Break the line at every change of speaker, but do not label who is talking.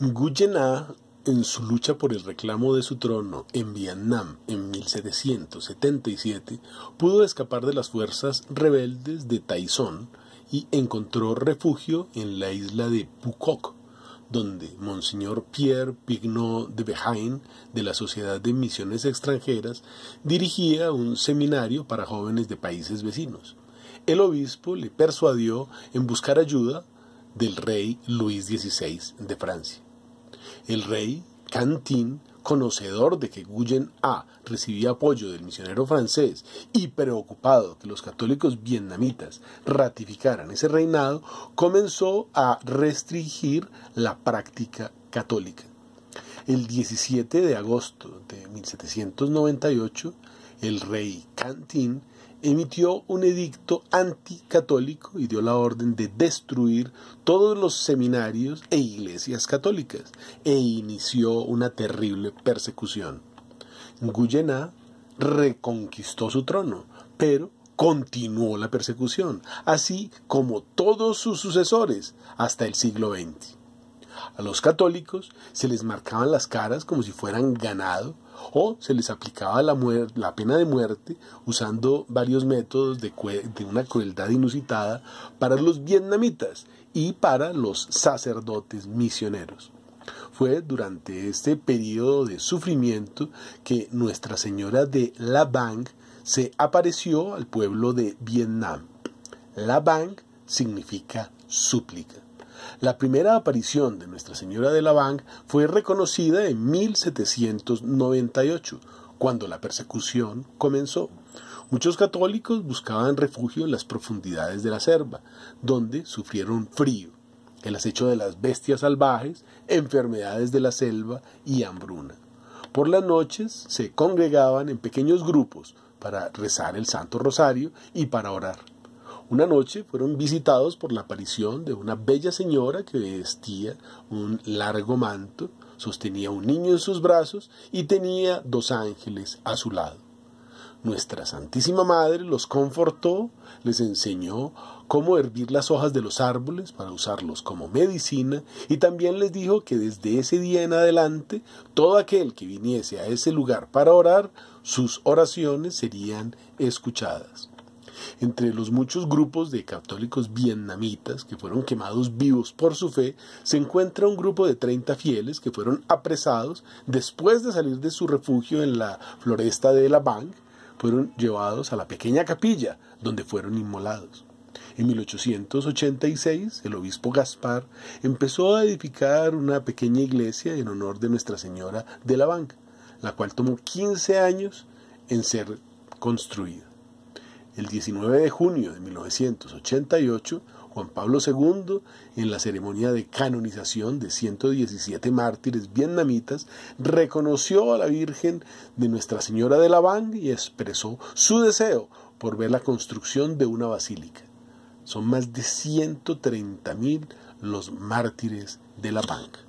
Nguyen-A, en su lucha por el reclamo de su trono en Vietnam en 1777, pudo escapar de las fuerzas rebeldes de Taizón y encontró refugio en la isla de Pukok, donde Monseñor Pierre Pignot de Behain, de la Sociedad de Misiones Extranjeras, dirigía un seminario para jóvenes de países vecinos. El obispo le persuadió en buscar ayuda del rey Luis XVI de Francia. El rey, Cantín, conocedor de que Guyen A recibía apoyo del misionero francés y preocupado que los católicos vietnamitas ratificaran ese reinado, comenzó a restringir la práctica católica. El 17 de agosto de 1798, el rey Cantín emitió un edicto anticatólico y dio la orden de destruir todos los seminarios e iglesias católicas e inició una terrible persecución. Guyena reconquistó su trono, pero continuó la persecución, así como todos sus sucesores hasta el siglo XX. A los católicos se les marcaban las caras como si fueran ganado o se les aplicaba la, la pena de muerte usando varios métodos de, de una crueldad inusitada para los vietnamitas y para los sacerdotes misioneros. Fue durante este periodo de sufrimiento que Nuestra Señora de La Bang se apareció al pueblo de Vietnam. La Bang significa súplica. La primera aparición de Nuestra Señora de la fue reconocida en 1798, cuando la persecución comenzó. Muchos católicos buscaban refugio en las profundidades de la selva, donde sufrieron frío, el acecho de las bestias salvajes, enfermedades de la selva y hambruna. Por las noches se congregaban en pequeños grupos para rezar el Santo Rosario y para orar. Una noche fueron visitados por la aparición de una bella señora que vestía un largo manto, sostenía un niño en sus brazos y tenía dos ángeles a su lado. Nuestra Santísima Madre los confortó, les enseñó cómo hervir las hojas de los árboles para usarlos como medicina y también les dijo que desde ese día en adelante todo aquel que viniese a ese lugar para orar, sus oraciones serían escuchadas. Entre los muchos grupos de católicos vietnamitas que fueron quemados vivos por su fe, se encuentra un grupo de 30 fieles que fueron apresados después de salir de su refugio en la floresta de La Bang, fueron llevados a la pequeña capilla donde fueron inmolados. En 1886, el obispo Gaspar empezó a edificar una pequeña iglesia en honor de Nuestra Señora de la Banca, la cual tomó 15 años en ser construida. El 19 de junio de 1988, Juan Pablo II, en la ceremonia de canonización de 117 mártires vietnamitas, reconoció a la Virgen de Nuestra Señora de la Bang y expresó su deseo por ver la construcción de una basílica. Son más de 130.000 los mártires de la Banca.